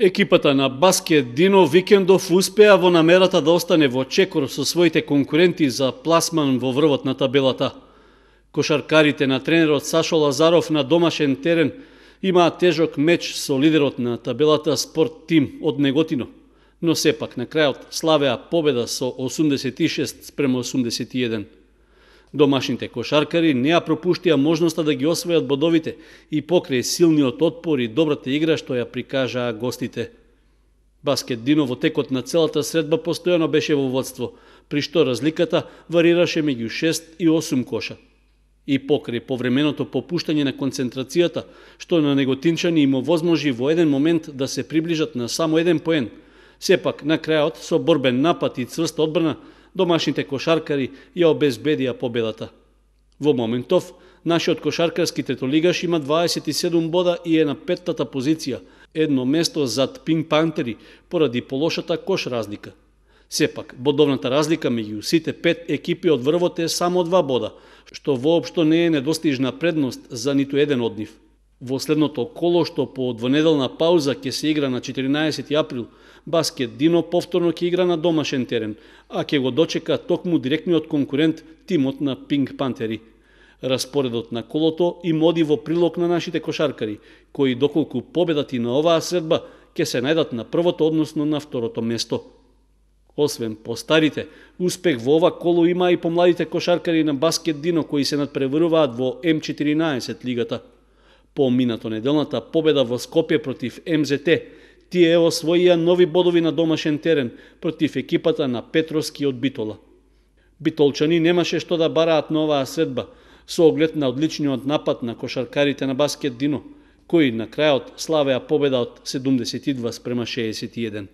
Екипата на баскет Дино Викендов успеа во намерата да остане во чекор со своите конкуренти за пласман во врвот на табелата. Кошаркарите на тренерот Сашо Лазаров на домашен терен имаа тежок меч со лидерот на табелата Спорт Тим од Неготино, но сепак на крајот славеа победа со 86 спрема 81. Домашните кошаркари не ја пропуштија можноста да ги освојат бодовите и покрај силниот отпор и добрата игра што ја прикажаа гостите. Баскет Дино во текот на целата средба постојано беше во водство, при што разликата варираше меѓу 6 и 8 коша. И покрај повременото попуштање на концентрацијата, што на неготинчани им овозможи во еден момент да се приближат на само еден поен, сепак на крајот со борбен напад и цврста одбрана, домашните кошаркари ја обезбедија победата. Во моментов, нашиот кошаркарски третолигаш има 27 бода и е на петтата позиција, едно место зад Пинг Пантери, поради полошата кош разлика. Сепак, бодовната разлика меѓу сите пет екипи од врвот е само два бода, што воопшто не е недостижна предност за ниту еден од нив – во следното коло што по двонеделна пауза ќе се игра на 14 април, Баскет Дино повторно ќе игра на домашен терен, а ќе го дочека токму директниот конкурент тимот на Пинг Пантери. Распоредот на колото и моди во прилог на нашите кошаркари, кои доколку победат и на оваа средба, ќе се најдат на првото, односно на второто место. Освен по старите, успех во ова коло има и помладите кошаркари на Баскет Дино кои се надпреваруваат во М14 лигата. По минато неделната победа во Скопје против МЗТ, тие освоија нови бодови на домашен терен против екипата на Петровски од Битола. Битолчани немаше што да бараат нова средба, со оглед на одличниот напад на кошаркарите на баскет Дино, кои на крајот славеа победа од 72 спрема 61.